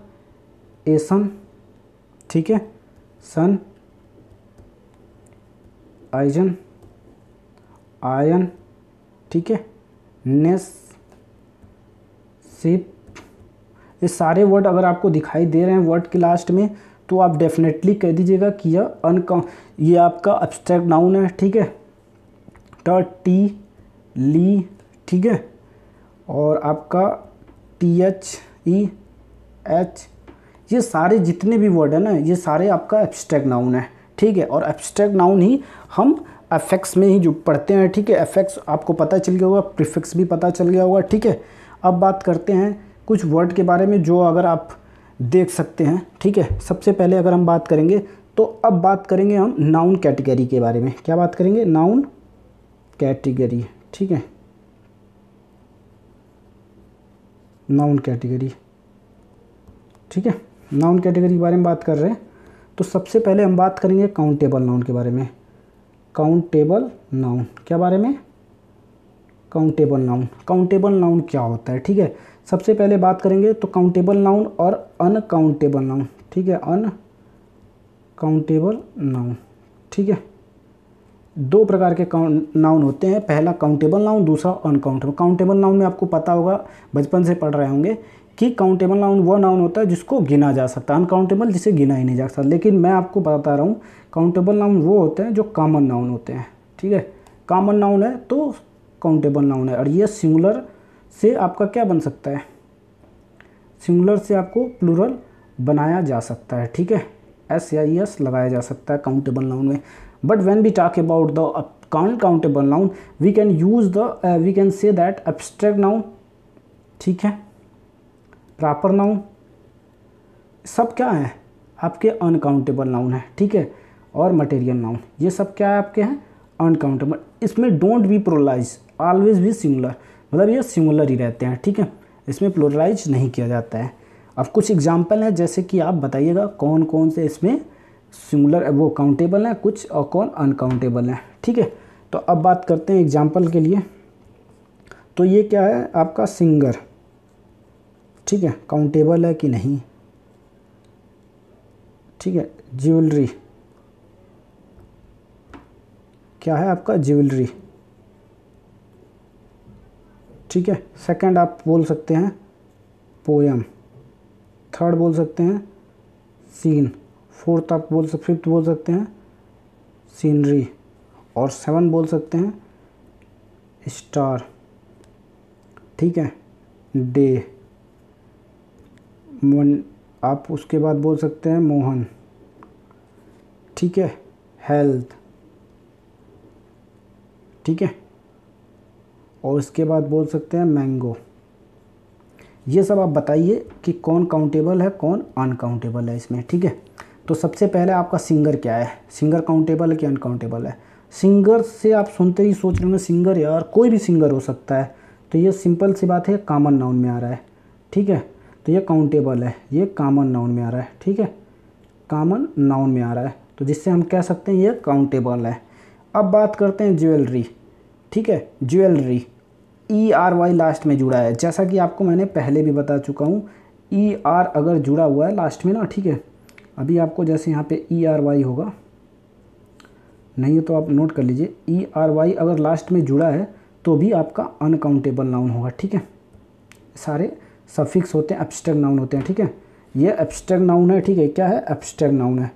Speaker 1: ए सन ठीक है सन आइजन आयन ठीक है नेस सिप ये सारे वर्ड अगर आपको दिखाई दे रहे हैं वर्ड के लास्ट में तो आप डेफिनेटली कह दीजिएगा कि यह अनकाउ ये आपका एब्स्ट्रैक्ट नाउन है ठीक है ट टी ली ठीक है और आपका टी एच ई एच ये सारे जितने भी वर्ड है ना ये सारे आपका एब्स्ट्रैक्ट नाउन है ठीक है और एब्स्ट्रैक्ट नाउन ही हम एफेक्स में ही जो पढ़ते हैं ठीक है एफेक्स आपको पता चल गया होगा प्रिफिक्स भी पता चल गया होगा ठीक है अब बात करते हैं कुछ वर्ड के बारे में जो अगर आप देख सकते हैं ठीक है सबसे पहले अगर हम बात करेंगे तो अब बात करेंगे हम नाउन कैटेगरी के बारे में क्या बात करेंगे नाउन कैटेगरी ठीक है नाउन कैटेगरी ठीक है नाउन कैटेगरी के बारे में बात कर रहे हैं तो सबसे पहले हम बात करेंगे काउंटेबल नाउन के बारे में काउंटेबल नाउन क्या बारे में काउंटेबल नाउन काउंटेबल नाउन क्या होता है ठीक है सबसे पहले बात करेंगे तो काउंटेबल नाउन और अनकाउंटेबल नाउन ठीक है अनकाउंटेबल नाउन ठीक है दो प्रकार के नाउन होते हैं पहला काउंटेबल नाउन दूसरा अनकाउंटेबल काउंटेबल नाउन में आपको पता होगा बचपन से पढ़ रहे होंगे कि काउंटेबल नाउन वह नाउन होता है जिसको गिना जा सकता है अनकाउंटेबल जिसे गिना ही नहीं जा सकता लेकिन मैं आपको बता रहा हूँ काउंटेबल नाउन वो होते हैं जो कॉमन नाउन होते हैं ठीक है कॉमन नाउन है तो काउंटेबल नाउन है और यह सिंगुलर से आपका क्या बन सकता है सिंगुलर से आपको प्लूरल बनाया जा सकता है ठीक है एस या एस e लगाया जा सकता है काउंटेबल नाउन में but when we talk about the countable noun we can use the uh, we can say that abstract noun ठीक है प्रॉपर नाउन सब क्या है आपके अनकाउंटेबल नाउन है ठीक है और मटेरियल नाउन ये सब क्या है आपके हैं अनकाउंटेबल इसमें डोंट बी प्रोलाइज ऑलवेज भी सिंगुलर मतलब ये सिंगुलर ही रहते हैं ठीक है इसमें प्लोरलाइज नहीं किया जाता है अब कुछ एग्जाम्पल हैं जैसे कि आप बताइएगा कौन कौन से इसमें सिमुलर वो काउंटेबल हैं कुछ और कौन अनकाउंटेबल हैं ठीक है तो अब बात करते हैं एग्जाम्पल के लिए तो ये क्या है आपका सिंगर ठीक है काउंटेबल है कि नहीं ठीक है ज्वेलरी क्या है आपका ज्वेलरी ठीक है सेकंड आप बोल सकते हैं पोयम थर्ड बोल सकते हैं सीन फोर्थ आप बोल सकते फिफ्थ बोल सकते हैं सीनरी और सेवन बोल सकते हैं स्टार ठीक है डे मन आप उसके बाद बोल सकते हैं मोहन ठीक है हेल्थ ठीक है और इसके बाद बोल सकते हैं मैंगो ये सब आप बताइए कि कौन काउंटेबल है कौन अनकाउंटेबल है इसमें ठीक है तो सबसे पहले आपका सिंगर क्या है सिंगर काउंटेबल है कि अनकाउंटेबल है सिंगर से आप सुनते ही सोच रहे हो सिंगर यार कोई भी सिंगर हो सकता है तो ये सिंपल सी बात है कॉमन नाउन में आ रहा है ठीक है तो ये काउंटेबल है ये कॉमन नाउन में आ रहा है ठीक है कॉमन नाउन में आ रहा है तो जिससे हम कह सकते हैं ये काउंटेबल है अब बात करते हैं ज्वेलरी ठीक है jewellery E R Y last में जुड़ा है जैसा कि आपको मैंने पहले भी बता चुका हूँ ई e आर अगर जुड़ा हुआ है लास्ट में ना ठीक है अभी आपको जैसे यहाँ पे ई आर वाई होगा नहीं है तो आप नोट कर लीजिए ई आर वाई अगर लास्ट में जुड़ा है तो भी आपका अनकाउंटेबल नाउन होगा ठीक है सारे सफिक्स होते हैं एब्स्ट्रैक्ट नाउन होते हैं ठीक है ये एब्स्ट्रैक्ट नाउन है ठीक है क्या है एब्स्ट्रैक्ट नाउन है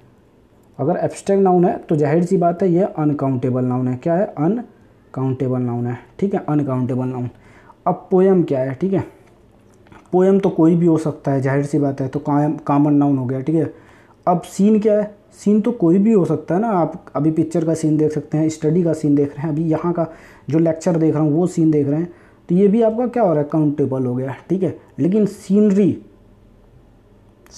Speaker 1: अगर एब्स्ट्रैक्ट नाउन है तो जाहिर सी बात है ये अनकाउंटेबल नाउन है क्या है अनकाउंटेबल नाउन है ठीक है अनकाउंटेबल नाउन अब पोएम क्या है ठीक है पोएम तो कोई भी हो सकता है जाहिर सी बात है तो कायम कामन नाउन हो गया ठीक है अब सीन क्या है सीन तो कोई भी हो सकता है ना आप अभी पिक्चर का सीन देख सकते हैं स्टडी का सीन देख रहे हैं अभी यहाँ का जो लेक्चर देख रहा हूँ वो सीन देख रहे हैं तो ये भी आपका क्या हो रहा है काउंटेबल हो गया ठीक है लेकिन सीनरी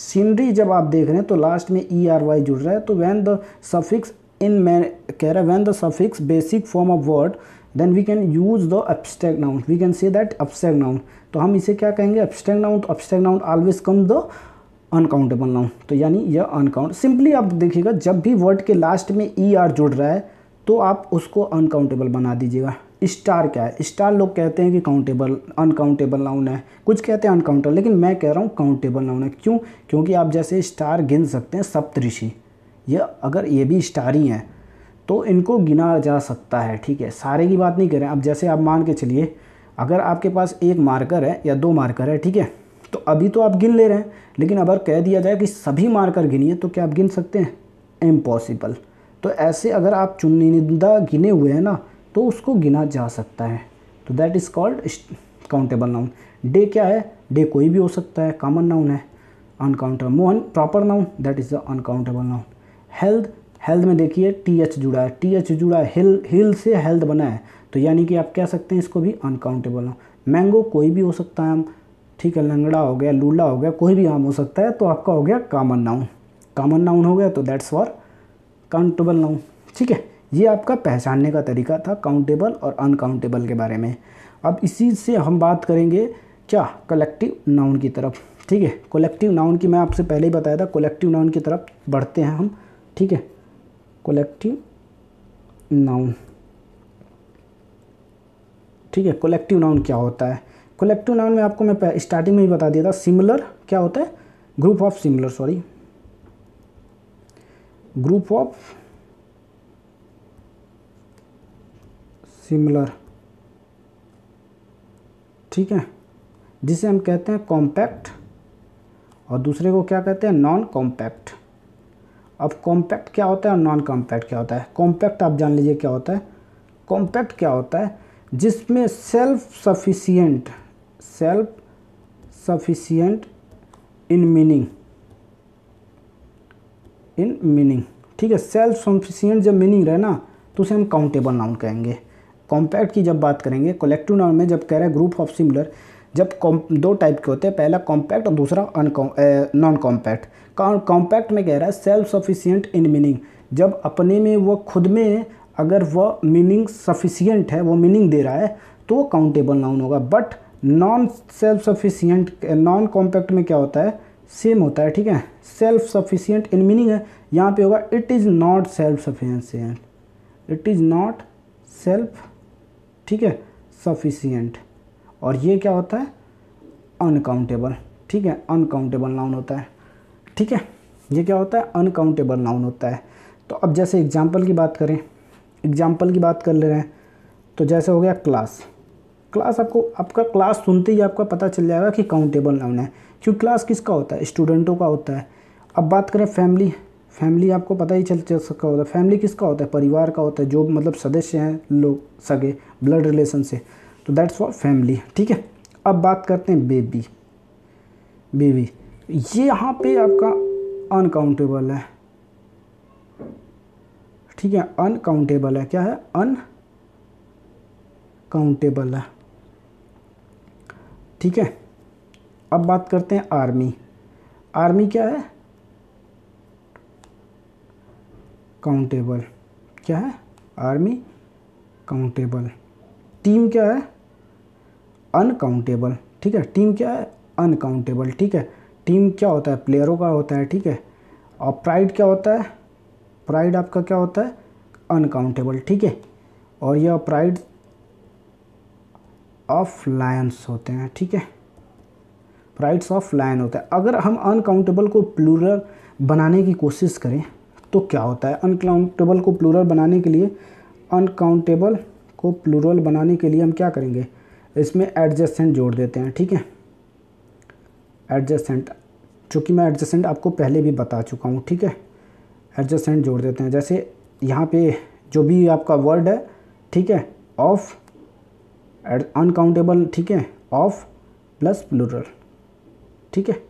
Speaker 1: सीनरी जब आप देख रहे हैं तो लास्ट में ई आर वाई जुड़ रहा है तो when the suffix in man कह रहा है when the suffix basic form of word then we can use the abstract noun we can say that abstract noun तो हम इसे क्या कहेंगे एब्स्ट्रैक्ट नाउन तो abstract noun always come the uncountable noun तो यानी यह अनकाउंट सिंपली आप देखिएगा जब भी वर्ड के लास्ट में ई e आर जुड़ रहा है तो आप उसको अनकाउंटेबल बना दीजिएगा स्टार क्या है स्टार लोग कहते हैं कि काउंटेबल अनकाउंटेबल नाउन है कुछ कहते हैं अनकाउंटेबल लेकिन मैं कह रहा हूँ काउंटेबल नाउन है क्यों क्योंकि आप जैसे स्टार गिन सकते हैं सप्तऋषि यह अगर ये भी स्टार ही हैं तो इनको गिना जा सकता है ठीक है सारे की बात नहीं करें अब जैसे आप मान के चलिए अगर आपके पास एक मार्कर है या दो मार्कर है ठीक है तो अभी तो आप गिन ले रहे हैं लेकिन अगर कह दिया जाए कि सभी मार्कर गिनिए तो क्या आप गिन सकते हैं इम्पॉसिबल तो ऐसे अगर आप चुनिंदा गिने हुए हैं ना तो उसको गिना जा सकता है तो that is called countable noun day क्या है डे कोई भी हो सकता है कॉमन नाउन है uncountable Mohan proper noun that is the uncountable noun health health में देखिए टी एच जुड़ा है टी एच जुड़ा है हिल हिल से हेल्थ बना है तो यानी कि आप कह सकते हैं इसको भी अनकाउंटेबल नाउन मैंगो कोई भी हो सकता है हम ठीक है लंगड़ा हो गया लूला हो गया कोई भी आम हो सकता है तो आपका हो गया कामन नाउन कामन नाउन हो गया तो दैट्स फॉर काउंटेबल नाउन ठीक है ये आपका पहचानने का तरीका था काउंटेबल और अनकाउंटेबल के बारे में अब इसी से हम बात करेंगे क्या कलेक्टिव नाउन की तरफ ठीक है कोलेक्टिव नाउन की मैं आपसे पहले ही बताया था कोलेक्टिव नाउन की तरफ बढ़ते हैं हम ठीक है कोलेक्टिव नाउन ठीक है कोलेक्टिव नाउन क्या होता है कोलेक्टिव नाउन में आपको मैं स्टार्टिंग में ही बता दिया था सिमिलर क्या होता है group of similar sorry group of similar ठीक है जिसे हम कहते हैं कॉम्पैक्ट और दूसरे को क्या कहते हैं नॉन कॉम्पैक्ट अब कॉम्पैक्ट क्या होता है और नॉन कॉम्पैक्ट क्या होता है कॉम्पैक्ट आप जान लीजिए क्या होता है कॉम्पैक्ट क्या होता है जिसमें self sufficient self sufficient in meaning in meaning ठीक है सेल्फ सफिशियंट जब मीनिंग रहे ना तो उसे हम काउंटेबल नाउन कहेंगे कॉम्पैक्ट की जब बात करेंगे कलेक्टिव नाउन में जब कह रहे हैं ग्रुप ऑफ सिमिलर जब दो टाइप के होते हैं पहला कॉम्पैक्ट और दूसरा नॉन कॉम्पैक्ट कॉम्पैक्ट में कह रहा है सेल्फ सफिशियंट इन मीनिंग जब अपने में वह खुद में अगर वह मीनिंग सफिशियंट है वो मीनिंग दे रहा है तो वो काउंटेबल नाउन होगा but non self sufficient non compact में क्या होता है सेम होता है ठीक है सेल्फ सफिशियंट इन मीनिंग है यहाँ पे होगा it is not self sufficient it is not self ठीक है सफिशियंट और ये क्या होता है अनकाउंटेबल ठीक है अनकाउंटेबल नाउन होता है ठीक है ये क्या होता है अनकाउंटेबल नाउन होता है तो अब जैसे एग्जाम्पल की बात करें एग्जाम्पल की बात कर ले रहे हैं तो जैसे हो गया क्लास क्लास आपको आपका क्लास सुनते ही आपका पता चल जाएगा कि काउंटेबल नाउन है क्योंकि क्लास किसका होता है स्टूडेंटों का होता है अब बात करें फैमिली फैमिली आपको पता ही चल चल सकता होता है फैमिली किसका होता है परिवार का होता है जो मतलब सदस्य हैं लोग सगे ब्लड रिलेशन से तो दैट्स फॉर फैमिली ठीक है अब बात करते हैं बेबी बेबी ये यहाँ पे आपका अनकाउंटेबल है ठीक है अनकाउंटेबल है क्या है अनकाउंटेबल है ठीक है अब बात करते हैं आर्मी आर्मी क्या है काउंटेबल क्या है आर्मी काउंटेबल टीम क्या है अनकाउंटेबल ठीक है टीम क्या है अनकाउंटेबल ठीक है टीम क्या होता है प्लेयरों का होता है ठीक है और प्राइड क्या होता है प्राइड आपका क्या होता है अनकाउंटेबल ठीक है और यह प्राइड ऑफ लायंस होते हैं ठीक है राइट्स ऑफ लायन होता है अगर हम अनकाउंटेबल को प्लूरल बनाने की कोशिश करें तो क्या होता है अनकाउंटेबल को प्लूरल बनाने के लिए अनकाउंटेबल को प्लूरल बनाने के लिए हम क्या करेंगे इसमें एडजस्टेंट जोड़ देते हैं ठीक है एडजस्टेंट चूँकि मैं एडजस्टेंट आपको पहले भी बता चुका हूँ ठीक है एडजस्टेंट जोड़ देते हैं जैसे यहाँ पे जो भी आपका वर्ड है ठीक है ऑफ अनकाउंटेबल ठीक है ऑफ प्लस प्लूरल ठीक है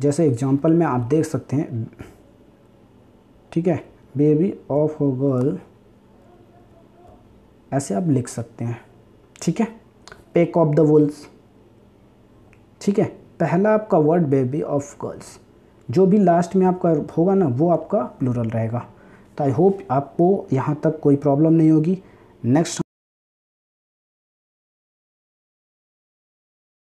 Speaker 1: जैसे एग्जांपल में आप देख सकते हैं ठीक है बेबी ऑफ अ गर्ल ऐसे आप लिख सकते हैं ठीक है पेक ऑफ द वुल्स ठीक है पहला आपका वर्ड बेबी ऑफ गर्ल्स जो भी लास्ट में आपका होगा ना वो आपका प्लूरल रहेगा तो आई होप आपको यहाँ तक कोई प्रॉब्लम नहीं होगी नेक्स्ट